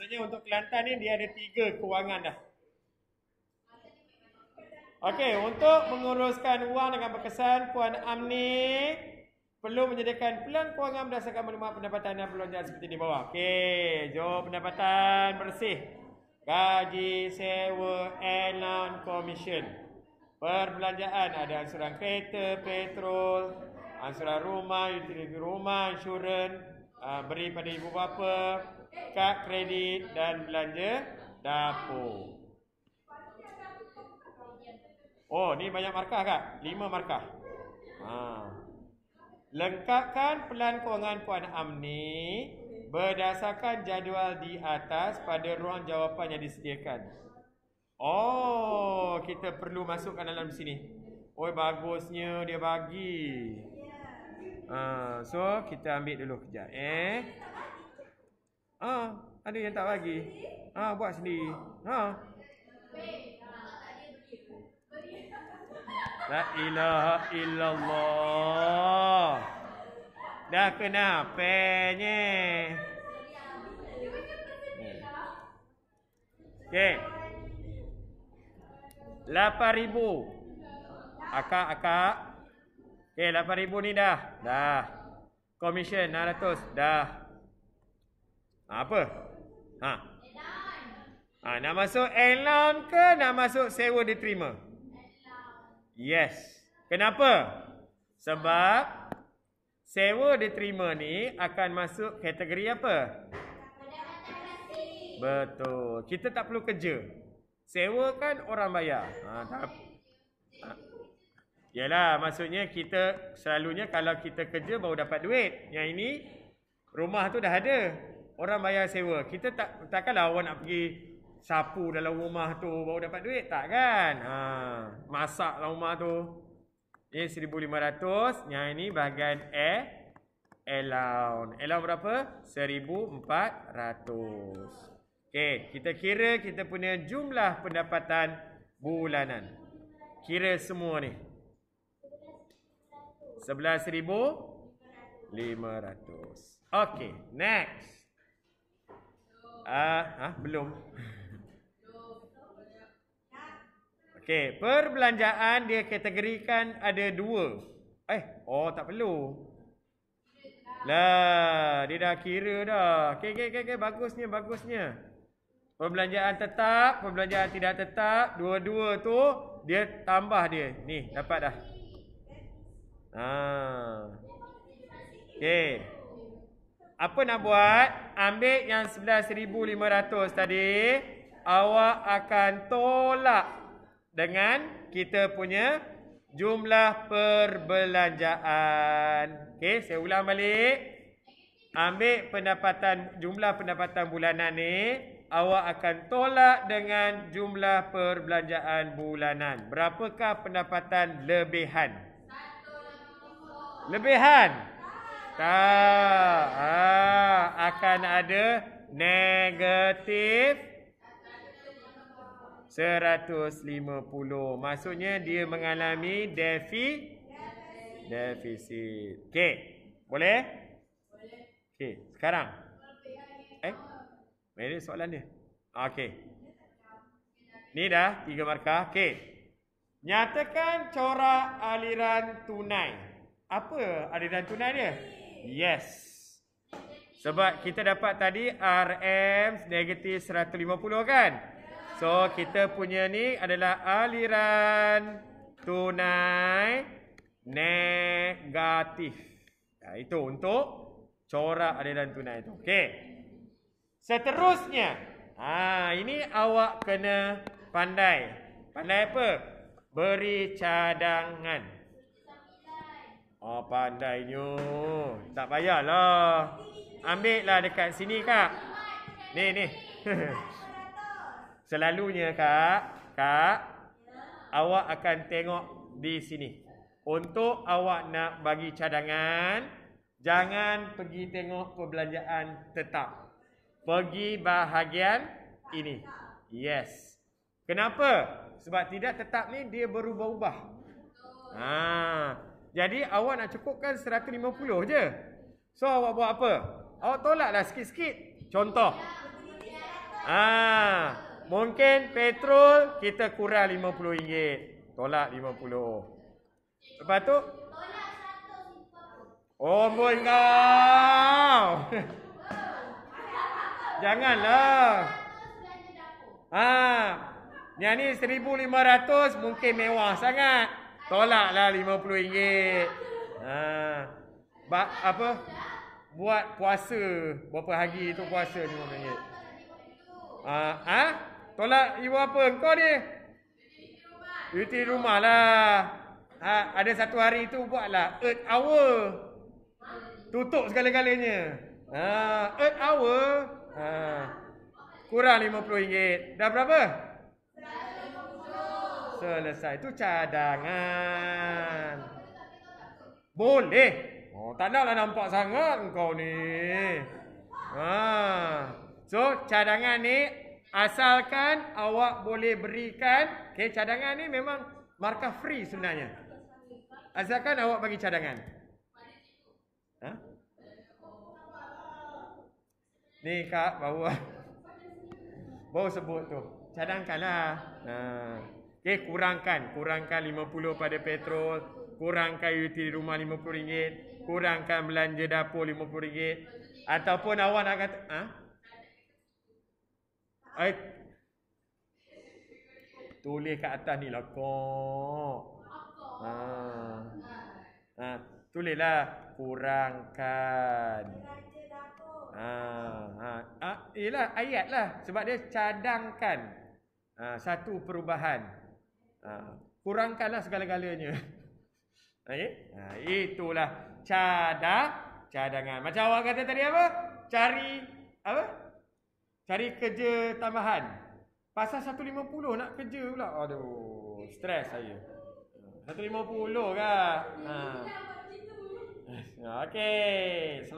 Maksudnya untuk Kelantan ni dia ada tiga kewangan dah. Okey, untuk menguruskan wang dengan berkesan, Puan Amni perlu menyediakan pelan kewangan berdasarkan maklumat pendapatan dan belanjaan seperti di bawah. Okey, jawab pendapatan bersih. Gaji, sewa, allowance, commission. Perbelanjaan ada ansuran kereta, petrol, Ansuran rumah, utiliti rumah, insurans, uh, beri pada ibu bapa, kad kredit dan belanja dapur. Oh, ni banyak markah kak? Lima markah. Ha. Lengkapkan pelan kewangan Puan Amni berdasarkan jadual di atas pada ruang jawapan yang disediakan. Oh, kita perlu masukkan dalam sini. Oh, bagusnya dia bagi. Ah, so kita ambil dulu kerja. eh ah ada yang tak bagi ah buat sendiri ha la ilaha illallah dah kena penye Okey. ribu. Akak akak Okey, eh, 8000 ni dah. Dah. Komisen 600 dah. Ha, apa? Ha. Ha, nak masuk elon ke nak masuk sewa diterima? Yes. Kenapa? Sebab sewa diterima ni akan masuk kategori apa? Betul. Kita tak perlu kerja. Sewa kan orang bayar. Ha, tak. Ha. Yalah, maksudnya kita selalunya kalau kita kerja baru dapat duit. Yang ini rumah tu dah ada. Orang bayar sewa. Kita tak takkanlah awak nak pergi sapu dalam rumah tu baru dapat duit. Tak kan? Ha, masak dalam rumah tu. Ini RM1,500. Yang ini bahagian air. Allowance. Allowance berapa? RM1,400. Okay kita kira kita punya jumlah pendapatan bulanan. Kira semua ni. 11,500. ribu? Okey, next. Ah, uh, ah, huh, belum. Okey, perbelanjaan dia kategorikan ada dua. Eh, oh tak perlu. Lah, dia dah kira dah. Okey, okey, okey, okay. bagusnya, bagusnya. Perbelanjaan tetap, perbelanjaan tidak tetap, dua-dua tu dia tambah dia. Ni, dapat dah. Ah, Okey. Apa nak buat? Ambil yang 11,500 tadi. Awak akan tolak dengan kita punya jumlah perbelanjaan. Okey, saya ulang balik. Ambil pendapatan jumlah pendapatan bulanan ni. Awak akan tolak dengan jumlah perbelanjaan bulanan. Berapakah pendapatan lebihan? Lebihan? Tak. Ha. Akan ada negatif 150. Maksudnya dia mengalami defi defisit. Okey. Boleh? Okey. Sekarang? Eh? Mana soalan dia? Ah, okey. Ni dah tiga markah. Okey. Nyatakan corak aliran tunai apa aliran tunai dia? Yes. Sebab kita dapat tadi RM negatif 150 kan? So kita punya ni adalah aliran tunai negatif. Nah, itu untuk corak aliran tunai itu. Okey. Seterusnya. Ah, ini awak kena pandai. Pandai apa? Beri cadangan. Oh, pandainya. Tak payahlah. Ambil lah dekat sini, Kak. Ni, ni. Selalunya, Kak. Kak. Awak akan tengok di sini. Untuk awak nak bagi cadangan, jangan pergi tengok perbelanjaan tetap. Pergi bahagian ini. Yes. Kenapa? Sebab tidak tetap ni dia berubah-ubah. Ah, jadi awak nak cukupkan 150 je. So awak buat apa? Awak tolaklah sikit-sikit. Contoh. Ah, mungkin petrol kita kurang RM50. Tolak RM50. Lepas tu? Tolak RM150. Oh, kau. Janganlah. Ah, ni ni 1500 mungkin mewah sangat. Tolaklah RM50. Ha. Ba apa? Buat puasa berapa hari tu puasa RM50. Ah, ha? ah? Tolak ibu apa kau ni? Duty rumah lah. Ha, ada satu hari tu buatlah earth hour. Tutup segala-galanya. Ha, earth hour. Ha. Kurang RM50. Dah berapa? selesai tu cadangan boleh oh tak naklah nampak sangat kau ni ha so cadangan ni asalkan awak boleh berikan okey cadangan ni memang markah free sebenarnya asalkan awak bagi cadangan ha ni kak bawa bawa sebut tu cadangkanlah ha Okey, kurangkan. Kurangkan RM50 pada petrol. Kurangkan utility rumah RM50. Kurangkan belanja dapur RM50. Ataupun awak nak kata... Ha? Ay, eh. tulis kat atas ni lah. Kok. Ha. Ha. lah Kurangkan. Ha, ha. Ah, ah, ha, ialah ayat lah sebab dia cadangkan ha, satu perubahan. Ha. kurangkanlah segala-galanya. Okey? Ha, itulah cada cadangan. Macam awak kata tadi apa? Cari apa? Cari kerja tambahan. Pasal 150 nak kerja pula. Aduh, stres saya. 150 kah? Ha. Okey,